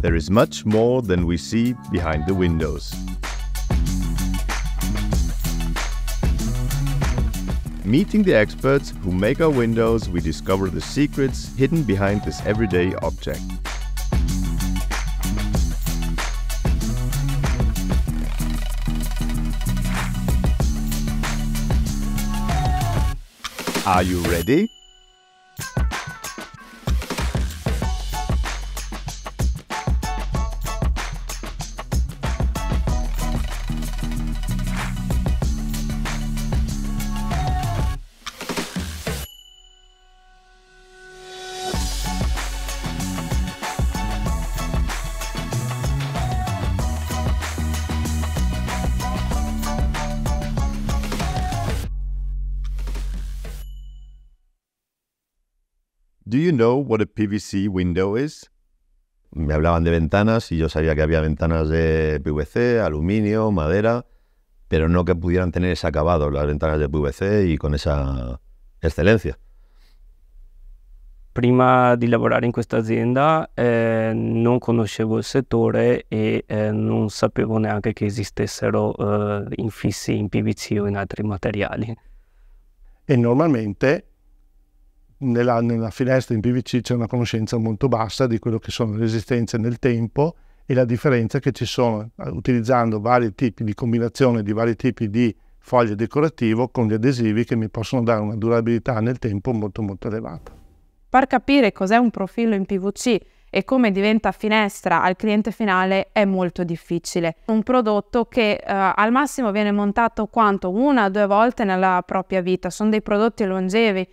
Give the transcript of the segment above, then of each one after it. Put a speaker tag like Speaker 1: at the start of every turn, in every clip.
Speaker 1: There is much more than we see behind the windows.
Speaker 2: Meeting the experts who make our windows, we discover the secrets hidden behind this everyday object.
Speaker 3: Are you ready?
Speaker 1: Do you know what a PVC
Speaker 4: window is? Me hablaban de ventanas y yo sabía que había ventanas de PVC, aluminio, madera, pero no que pudieran tener ese acabado, las ventanas de PVC y con esa excelencia.
Speaker 5: Prima di lavorare in questa azienda eh, non conoscevo il settore e eh, non sapevo
Speaker 6: neanche che esistessero eh, infissi in PVC o in altri materiali. E normalmente nella, nella finestra in PVC c'è una conoscenza molto bassa di quello che sono le resistenze nel tempo e la differenza che ci sono eh, utilizzando vari tipi di combinazione di vari tipi di foglie decorativo con gli adesivi che mi possono dare una durabilità nel tempo molto molto elevata.
Speaker 5: Per capire cos'è un profilo in PVC e come diventa finestra al cliente finale è molto difficile. Un prodotto che eh, al massimo viene montato quanto una o due volte nella propria vita, sono dei prodotti longevi,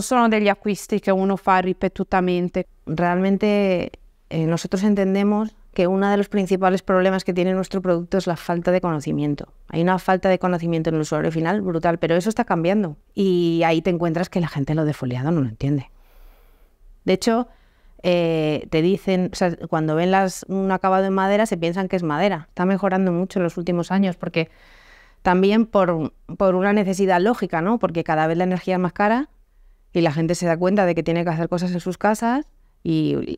Speaker 5: son de degli acquisti que uno fa ripetutamente. Realmente eh, nosotros entendemos que uno de los principales problemas que tiene nuestro producto es la falta de conocimiento. Hay una falta de conocimiento en el usuario final brutal, pero eso está cambiando. Y ahí te encuentras que la gente lo defoliado no lo entiende. De hecho, eh, te dicen, cuando ven las, un acabado en madera, se piensan que es madera. Está mejorando mucho en los últimos años porque también por, por una necesidad lógica, ¿no? Porque cada vez la energía es más cara, y la gente se da cuenta de que tiene que hacer cosas en sus casas y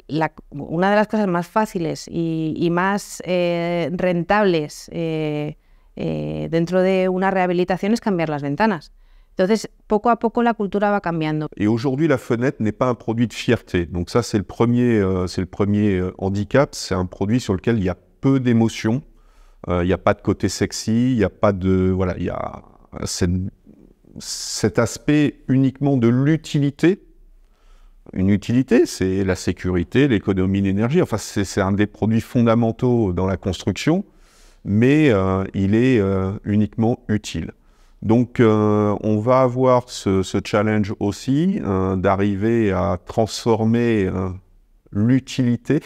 Speaker 5: una de las cosas más fáciles y, más eh, rentables eh, eh, dentro de una rehabilitación es cambiar las ventanas. Entonces, poco a poco la cultura va cambiando.
Speaker 1: Y aujourd'hui, la fenêtre n'est pas un produit de fierté. Donc ça, c'est le premier, euh, c'est le premier euh, handicap. C'est un produit sur lequel il y a peu d'émotion. Euh, il n'y a pas de côté sexy. Il n'y a pas de voilà. Il cet aspect uniquement de l'utilité, une utilité, c'est la sécurité, l'économie d'énergie, enfin c'est un des produits fondamentaux dans la construction, mais euh, il est euh, uniquement utile. Donc euh, on va avoir ce, ce challenge aussi d'arriver à transformer l'utilité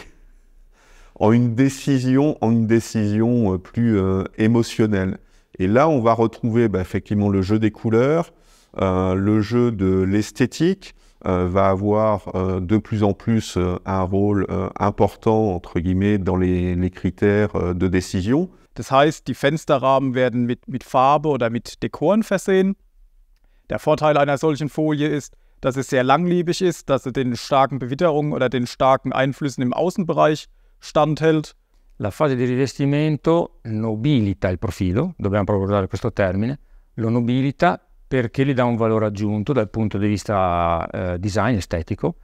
Speaker 1: en une décision, en une décision plus émotionnelle. Et là, on va retrouver bah, effectivement le jeu des couleurs, euh, le jeu de l'esthétique euh, va avoir euh, de plus en plus euh, un rôle euh, important, entre guillemets, dans les, les critères euh, de décision. Das heißt,
Speaker 3: die Fensterrahmen werden mit, mit Farbe oder mit Dekoren versehen. Der Vorteil einer solchen Folie ist, dass es sehr langlebig ist, dass es den starken Bewitterungen oder den starken Einflüssen im Außenbereich standhält. La fase di rivestimento
Speaker 7: nobilita il profilo, dobbiamo proprio usare questo termine, lo nobilita perché gli dà un valore aggiunto dal punto di vista eh, design estetico,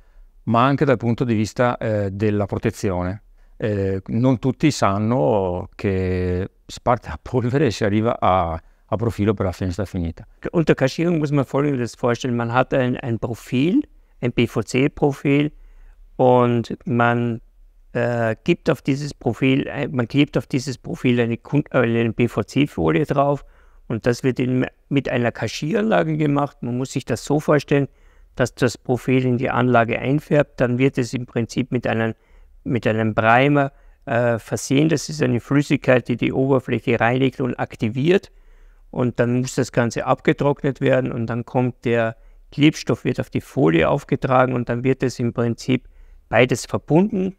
Speaker 7: ma anche dal punto di vista eh, della protezione. Eh, non tutti sanno che si parte da polvere e si arriva a, a Profil per la finestra finita.
Speaker 5: Unter Kaschierung muss man Folgendes vorstellen. Man hat ein, ein Profil, ein PVC-Profil und man äh, gibt auf dieses Profil, äh, man klebt auf dieses Profil eine, äh, eine PVC-Folie drauf und das wird in, mit einer Kaschieranlage gemacht. Man muss sich das so vorstellen, dass das Profil in die Anlage einfärbt, dann wird es im Prinzip mit einem, mit einem Primer äh, versehen. Das ist eine Flüssigkeit, die die Oberfläche reinigt und aktiviert. Und dann muss das Ganze abgetrocknet werden und dann kommt der Klebstoff, wird auf die Folie aufgetragen und dann wird es im Prinzip beides verbunden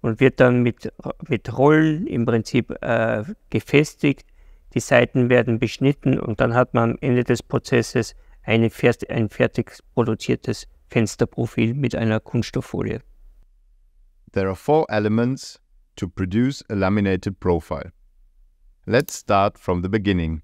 Speaker 5: und wird dann mit, mit Rollen im Prinzip äh, gefestigt. Die Seiten werden beschnitten und dann hat man am Ende des Prozesses eine, ein fertig produziertes Fensterprofil mit einer Kunststofffolie.
Speaker 1: There are four elements to produce a laminated profile. Let's start from the beginning.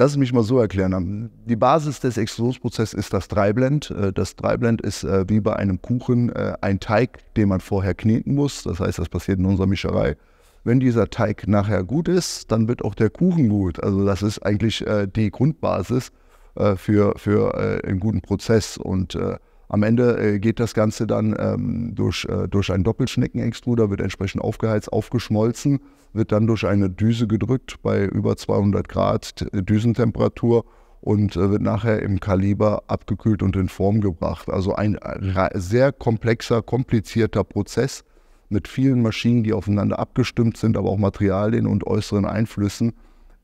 Speaker 2: Lass es mich mal so erklären. Die Basis des Extrusionsprozesses ist das Dreiblend. Äh, das Dreiblend ist äh, wie bei einem Kuchen äh, ein Teig, den man vorher kneten muss. Das heißt, das passiert in unserer Mischerei. Wenn dieser Teig nachher gut ist, dann wird auch der Kuchen gut. Also das ist eigentlich die Grundbasis für, für einen guten Prozess. Und am Ende äh, geht das Ganze dann ähm, durch, äh, durch einen Doppelschneckenextruder, wird entsprechend aufgeheizt, aufgeschmolzen, wird dann durch eine Düse gedrückt bei über 200 Grad äh, Düsentemperatur und äh, wird nachher im Kaliber abgekühlt und in Form gebracht. Also ein äh, sehr komplexer, komplizierter Prozess mit vielen Maschinen, die aufeinander abgestimmt sind, aber auch Materialien und äußeren Einflüssen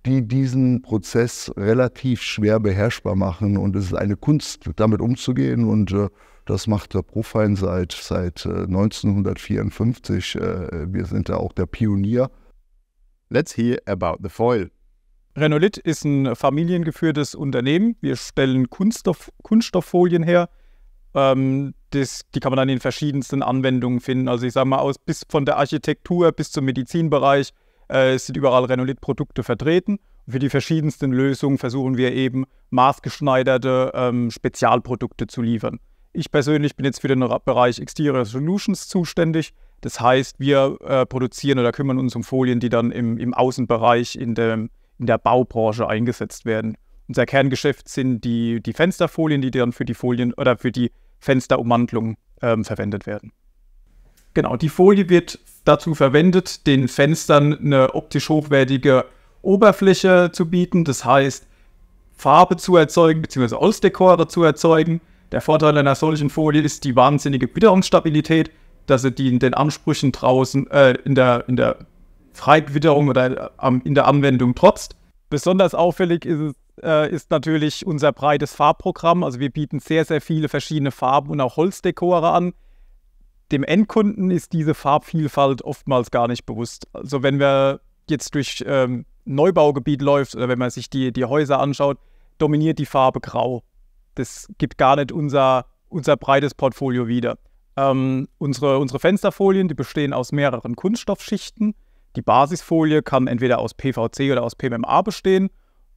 Speaker 2: die diesen Prozess relativ schwer beherrschbar machen. Und es ist eine Kunst, damit umzugehen. Und äh, das macht der Profine seit, seit äh, 1954. Äh, wir sind da auch der Pionier.
Speaker 3: Let's hear about the foil. Renolit ist ein familiengeführtes Unternehmen. Wir stellen Kunststoff, Kunststofffolien her. Ähm, das, die kann man dann in verschiedensten Anwendungen finden. Also ich sage mal aus bis von der Architektur bis zum Medizinbereich äh, es sind überall Renolith-Produkte vertreten. Für die verschiedensten Lösungen versuchen wir eben maßgeschneiderte ähm, Spezialprodukte zu liefern. Ich persönlich bin jetzt für den Bereich Exterior Solutions zuständig. Das heißt, wir äh, produzieren oder kümmern uns um Folien, die dann im, im Außenbereich in, dem, in der Baubranche eingesetzt werden. Unser Kerngeschäft sind die, die Fensterfolien, die dann für die Folien oder für die Fensterummantelung ähm, verwendet werden. Genau, die Folie wird dazu verwendet, den Fenstern eine optisch hochwertige Oberfläche zu bieten. Das heißt, Farbe zu erzeugen, bzw. Holzdekore zu erzeugen. Der Vorteil einer solchen Folie ist die wahnsinnige Witterungsstabilität, dass sie die, den Ansprüchen draußen äh, in, der, in der Freibewitterung oder ähm, in der Anwendung trotzt. Besonders auffällig ist es äh, ist natürlich unser breites Farbprogramm. Also wir bieten sehr, sehr viele verschiedene Farben und auch Holzdekore an dem Endkunden ist diese Farbvielfalt oftmals gar nicht bewusst. Also wenn wir jetzt durch ähm, Neubaugebiet läuft oder wenn man sich die, die Häuser anschaut, dominiert die Farbe Grau. Das gibt gar nicht unser, unser breites Portfolio wieder. Ähm, unsere, unsere Fensterfolien, die bestehen aus mehreren Kunststoffschichten. Die Basisfolie kann entweder aus PVC oder aus PMMA bestehen.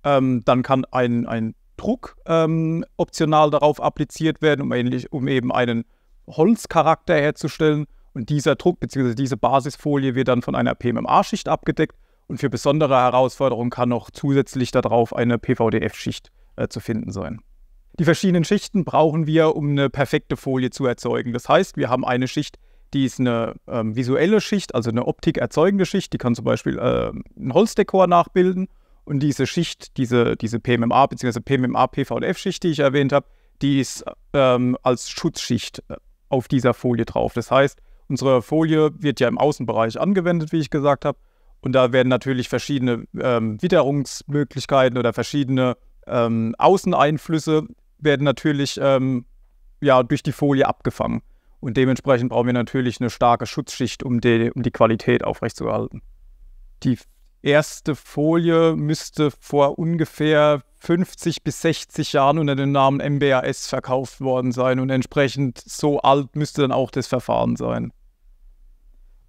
Speaker 3: Ähm, dann kann ein, ein Druck ähm, optional darauf appliziert werden, um, ähnlich, um eben einen Holzcharakter herzustellen. Und dieser Druck bzw. diese Basisfolie wird dann von einer PMMA-Schicht abgedeckt. Und für besondere Herausforderungen kann noch zusätzlich darauf eine PVDF-Schicht äh, zu finden sein. Die verschiedenen Schichten brauchen wir, um eine perfekte Folie zu erzeugen. Das heißt, wir haben eine Schicht, die ist eine ähm, visuelle Schicht, also eine optikerzeugende Schicht, die kann zum Beispiel äh, ein Holzdekor nachbilden. Und diese Schicht, diese, diese PMMA bzw. PMMA-PVDF-Schicht, die ich erwähnt habe, die ist ähm, als Schutzschicht äh, auf dieser Folie drauf. Das heißt, unsere Folie wird ja im Außenbereich angewendet, wie ich gesagt habe. Und da werden natürlich verschiedene ähm, Witterungsmöglichkeiten oder verschiedene ähm, Außeneinflüsse werden natürlich ähm, ja, durch die Folie abgefangen. Und dementsprechend brauchen wir natürlich eine starke Schutzschicht, um die, um die Qualität aufrechtzuerhalten. Die erste Folie müsste vor ungefähr 50 bis 60 Jahren unter dem Namen MBAS verkauft worden sein und entsprechend so alt müsste dann auch das Verfahren sein.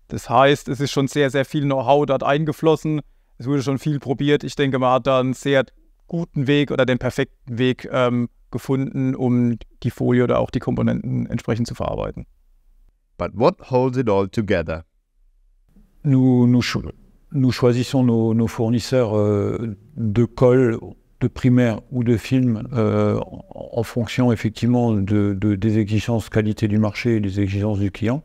Speaker 3: Das heißt, es ist schon sehr, sehr viel Know-how dort eingeflossen. Es wurde schon viel probiert. Ich denke, man hat da einen sehr guten Weg oder den perfekten Weg ähm, gefunden, um die Folie oder auch die Komponenten entsprechend zu verarbeiten.
Speaker 1: But what holds it all together? Nu, nu Schule. nous choisissons nos, fournisseurs euh, de colle, de primaire ou de film euh, en fonction effectivement des exigences qualité du marché et des exigences du client.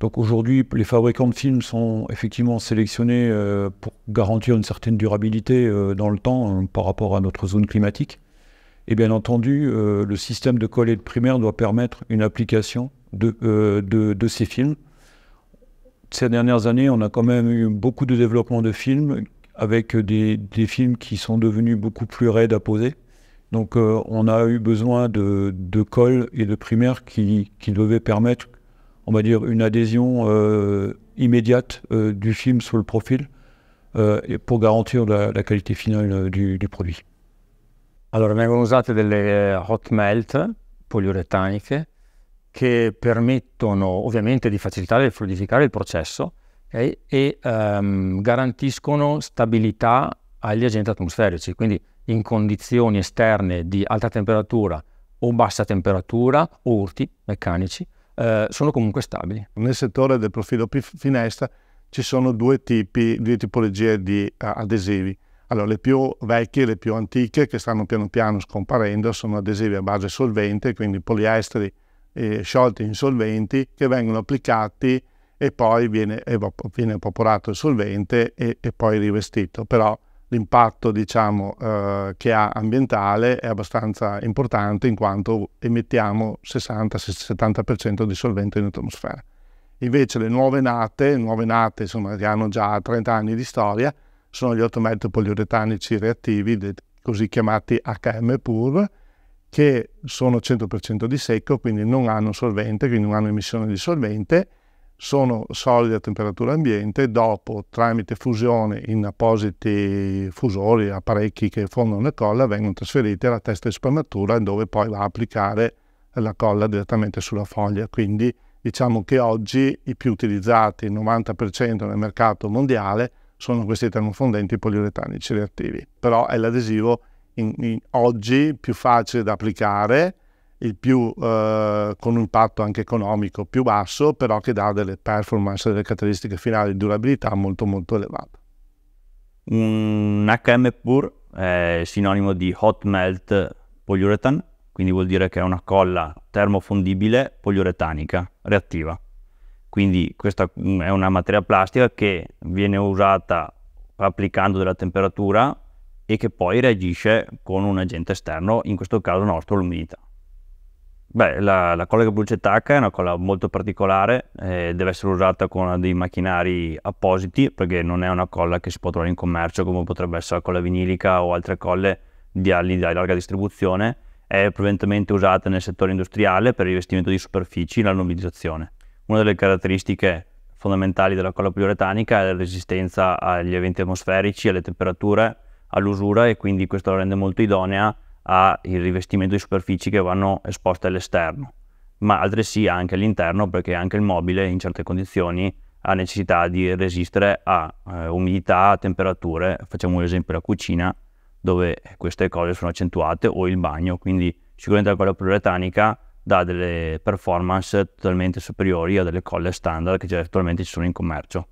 Speaker 1: Donc aujourd'hui, les fabricants de films sont effectivement sélectionnés euh, pour garantir une certaine durabilité dans le temps hein, par rapport à notre zone climatique. Et bien entendu, le système de colle et de primaire doit permettre une application de ces films ces dernières années, on a quand même eu beaucoup de développement de films avec des, films qui sont devenus beaucoup plus raides à poser. Donc euh, on a eu besoin de, de cols et de primaires qui, devaient permettre, on va dire, une adhésion euh, immédiate euh, du film sur le profil et pour garantir la, qualité finale du, du, produit.
Speaker 7: nous avons usate des eh, hot melt polyuréthaniques che permettono ovviamente di facilitare e fluidificare il processo okay? e um, garantiscono stabilità agli agenti atmosferici, quindi in condizioni esterne di alta temperatura o bassa temperatura o urti meccanici,
Speaker 6: eh, sono comunque stabili. Nel settore del profilo p- finestra ci sono due tipi, due tipologie di uh, adesivi. Allora, le più vecchie, le più antiche, che stanno piano piano scomparendo, sono adesivi a base solvente, quindi poliesteri eh, sciolti in solventi che vengono applicati e poi viene, evap- viene evaporato il solvente e, e poi rivestito. Però l'impatto diciamo, eh, che ha ambientale è abbastanza importante in quanto emettiamo 60-70% di solvente in atmosfera. Invece le nuove nate, nuove nate insomma, che hanno già 30 anni di storia, sono gli 8 metri poliuretanici reattivi, così chiamati HM PUR, che sono 100% di secco, quindi non hanno solvente, quindi non hanno emissione di solvente, sono solidi a temperatura ambiente, dopo tramite fusione in appositi fusori, apparecchi che fondono la colla, vengono trasferiti alla testa di spalmatura dove poi va a applicare la colla direttamente sulla foglia. Quindi diciamo che oggi i più utilizzati, il 90% nel mercato mondiale, sono questi termofondenti poliuretanici reattivi. Però è l'adesivo in, in, oggi più facile da applicare, il più eh, con un impatto anche economico più basso, però che dà delle performance, delle caratteristiche finali di durabilità molto molto elevate.
Speaker 5: Un HM Pur è sinonimo di hot melt poliuretan, quindi vuol dire che è una colla termofondibile poliuretanica reattiva. Quindi questa mm, è una materia plastica che viene usata applicando della temperatura e che poi reagisce con un agente esterno, in questo caso nostro l'umidità. Beh, la, la colla che brucia e tacca è una colla molto particolare, eh, deve essere usata con dei macchinari appositi perché non è una colla che si può trovare in commercio come potrebbe essere la colla vinilica o altre colle di, di larga distribuzione, è prevalentemente usata nel settore industriale per il rivestimento di superfici e la normalizzazione. Una delle caratteristiche fondamentali della colla poliuretanica è la resistenza agli eventi atmosferici, alle temperature, all'usura e quindi questo la rende molto idonea al rivestimento di superfici che vanno esposte all'esterno, ma altresì anche all'interno perché anche il mobile in certe condizioni ha necessità di resistere a eh, umidità, a temperature, facciamo un esempio la cucina dove queste cose sono accentuate o il bagno, quindi sicuramente la colla poliuretanica dà delle performance totalmente superiori a delle colle standard che attualmente ci sono in commercio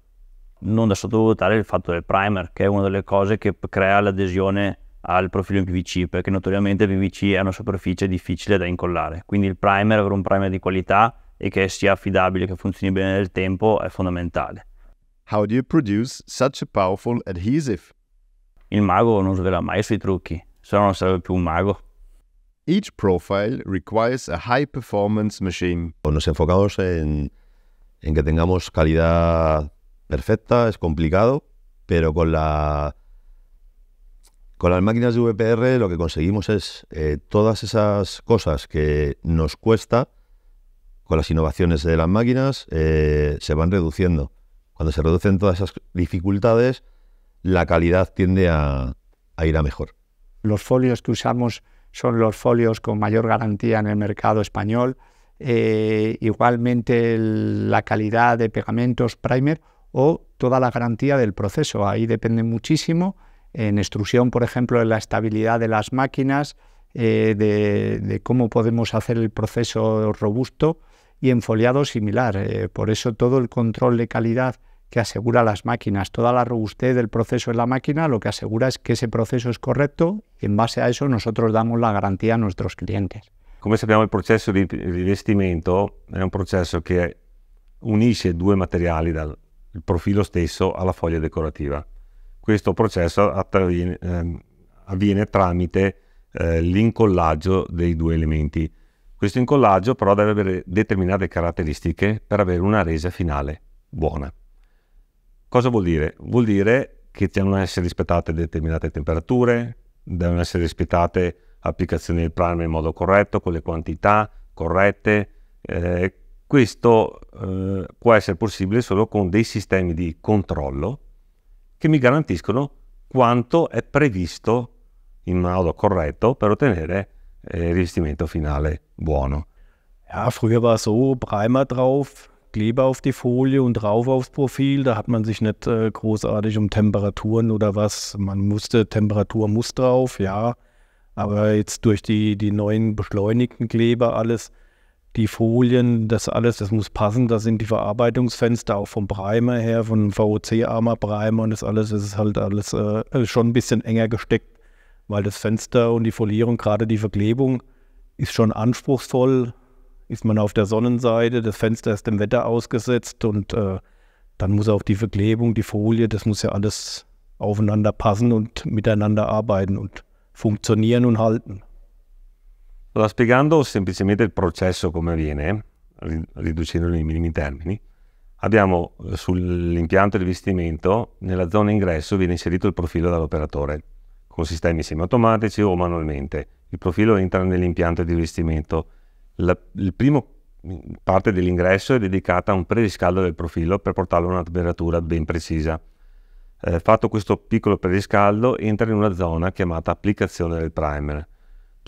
Speaker 5: non da sottovalutare il fatto del primer, che è una delle cose che crea l'adesione al profilo in PVC, perché notoriamente il PVC è una superficie difficile da incollare. Quindi il primer, avere un primer di qualità e che sia affidabile, che funzioni bene nel tempo, è fondamentale. How do you produce such a powerful adhesive? Il mago non svela mai i suoi trucchi, se no non sarebbe più un mago. Each profile requires a high performance machine. Nos
Speaker 4: enfocamos en, en que tengamos calidad perfecta, es complicado, pero con la con las máquinas de VPR lo que conseguimos es eh, todas esas cosas que nos cuesta con las innovaciones de las máquinas eh, se van reduciendo. Cuando se reducen todas esas dificultades,
Speaker 5: la calidad
Speaker 4: tiende a, ir a mejor.
Speaker 5: Los folios que usamos son los folios con mayor garantía en el mercado español. Eh, igualmente la calidad de pegamentos primer o toda la garantía del proceso. Ahí depende muchísimo, en extrusión, por ejemplo, de la estabilidad de las máquinas, eh, de, cómo podemos hacer el proceso robusto y en foliado similar. Eh, por eso todo el control de calidad que asegura las máquinas, toda la robustez del proceso en la máquina, lo que asegura es que ese proceso es correcto y en base a eso nosotros damos la garantía a nuestros clientes.
Speaker 4: se llama el proceso de revestimiento es un proceso que une dos materiales, il profilo stesso alla foglia decorativa. Questo processo attraviene, ehm, avviene tramite eh, l'incollaggio dei due elementi. Questo incollaggio però deve avere determinate caratteristiche per avere una resa finale buona. Cosa vuol dire? Vuol dire che devono essere rispettate determinate temperature, devono essere rispettate applicazioni del primer in modo corretto, con le quantità corrette, eh, Questo eh, può essere possibile solo con dei sistemi di controllo che mi garantiscono quanto è previsto in modo corretto per
Speaker 3: ottenere eh, Rivestimento finale buono. Ja, früher war es so, Primer drauf, Kleber auf die Folie und rauf aufs Profil. Da hat man sich nicht äh, großartig um Temperaturen oder was. Man musste, Temperatur muss drauf, ja. Aber jetzt durch die, die neuen beschleunigten Kleber alles die Folien, das alles, das muss passen. Da sind die Verarbeitungsfenster auch vom Primer her, von VOC-armer Primer und das alles. Das ist halt alles äh, schon ein bisschen enger gesteckt, weil das Fenster und die Folierung, gerade die Verklebung, ist schon anspruchsvoll. Ist man auf der Sonnenseite, das Fenster ist dem Wetter ausgesetzt und äh, dann muss auch die Verklebung, die Folie, das muss ja alles aufeinander passen und miteinander arbeiten und funktionieren und halten.
Speaker 4: Allora, spiegando semplicemente il processo come avviene, riducendolo nei minimi termini, abbiamo eh, sull'impianto di vestimento, nella zona ingresso viene inserito il profilo dall'operatore, con sistemi semiautomatici o manualmente. Il profilo entra nell'impianto di rivestimento. La prima mm, parte dell'ingresso è dedicata a un preriscaldo del profilo per portarlo a una temperatura ben precisa. Eh, fatto questo piccolo preriscaldo, entra in una zona chiamata applicazione del primer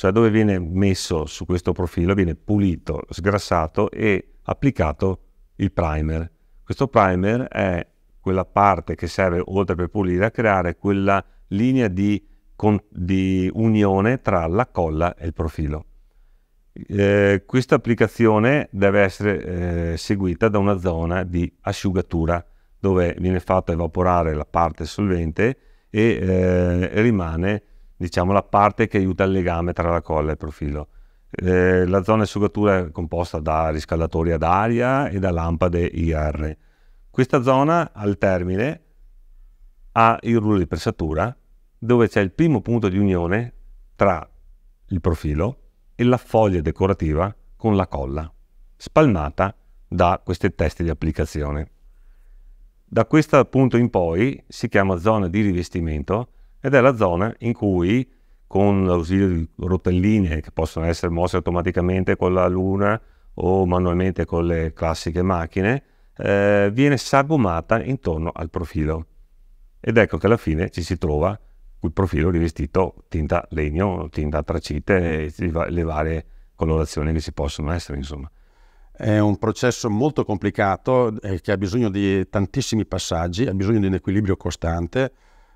Speaker 4: cioè dove viene messo su questo profilo, viene pulito, sgrassato e applicato il primer. Questo primer è quella parte che serve, oltre per pulire, a creare quella linea di, con, di unione tra la colla e il profilo. Eh, questa applicazione deve essere eh, seguita da una zona di asciugatura dove viene fatta evaporare la parte solvente e eh, rimane diciamo, la parte che aiuta il legame tra la colla e il profilo. Eh, la zona di sugatura è composta da riscaldatori ad aria e da lampade IR. Questa zona al termine ha il ruolo di pressatura dove c'è il primo punto di unione tra il profilo e la foglia decorativa con la colla, spalmata da queste teste di applicazione. Da questo punto in poi si chiama zona di rivestimento ed è la zona in cui con l'ausilio di rotelline che possono essere mosse automaticamente con la luna o manualmente con le classiche macchine, eh, viene sagomata intorno al profilo. Ed ecco che alla fine ci si trova il profilo rivestito tinta legno, tinta atracite, le varie colorazioni che ci possono essere, insomma. È un
Speaker 7: processo molto complicato eh, che ha bisogno di tantissimi passaggi, ha bisogno di un equilibrio costante,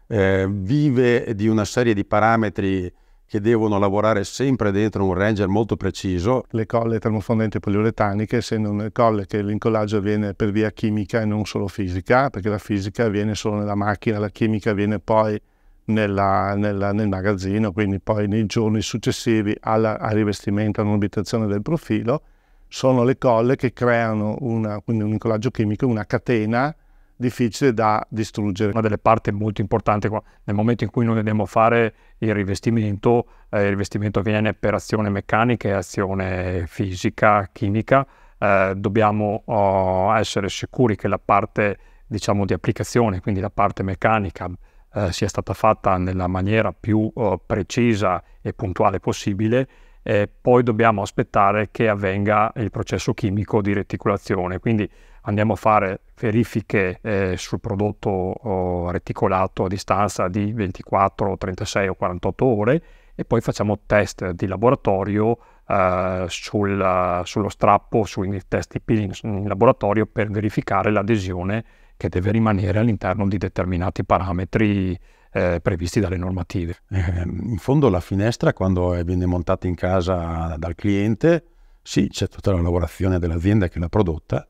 Speaker 7: eh, vive di una serie di parametri che devono lavorare
Speaker 6: sempre dentro un ranger molto preciso. Le colle termofondenti poliuretaniche, essendo nel colle che l'incollaggio avviene per via chimica e non solo fisica, perché la fisica avviene solo nella macchina, la chimica avviene poi nella, nella, nel magazzino, quindi poi nei giorni successivi alla, al rivestimento, all'ubitazione del profilo, sono le colle che creano una, un incollaggio chimico, una catena difficile da distruggere. Una delle parti molto importanti qua, nel momento in cui noi andiamo a fare il rivestimento, eh, il rivestimento
Speaker 4: avviene per azione meccanica e azione fisica, chimica, eh, dobbiamo oh, essere sicuri che la parte diciamo, di applicazione, quindi la parte meccanica, eh, sia stata fatta nella maniera più oh, precisa e puntuale possibile e poi dobbiamo aspettare che avvenga il processo chimico di reticolazione. Quindi andiamo a fare verifiche eh, sul prodotto reticolato a distanza di 24, 36 o 48 ore e poi facciamo test di laboratorio eh, sul, eh, sullo strappo, sui test di peeling in laboratorio per verificare l'adesione che deve rimanere all'interno di determinati
Speaker 7: parametri eh, previsti dalle normative. Eh, in fondo la finestra quando viene montata in casa dal cliente, sì, c'è tutta la lavorazione dell'azienda che l'ha prodotta,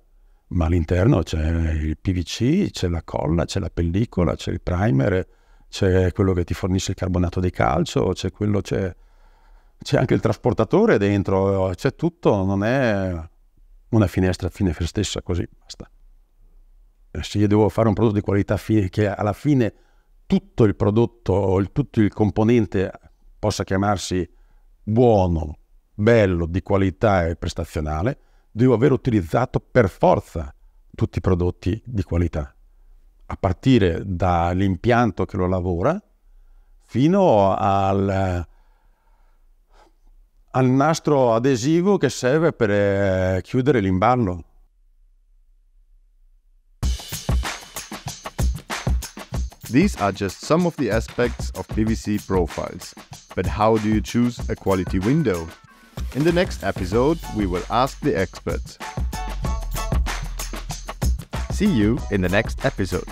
Speaker 7: ma all'interno c'è il PVC, c'è la colla, c'è la pellicola, c'è il primer, c'è quello che ti fornisce il carbonato di calcio, c'è quello, c'è, c'è anche il trasportatore dentro, c'è tutto, non è una finestra a fine per stessa, così basta. Eh, se io devo fare un prodotto di qualità fine, che alla fine tutto il prodotto, il, tutto il componente possa chiamarsi buono, bello, di qualità e prestazionale, devo aver utilizzato per forza tutti i prodotti di qualità, a partire dall'impianto che lo lavora fino al, al nastro adesivo che serve per eh, chiudere l'imballo.
Speaker 1: These are just some of the aspects of PVC profiles. But how do you choose a quality window? In the next episode, we will ask the experts. See you in the next episode.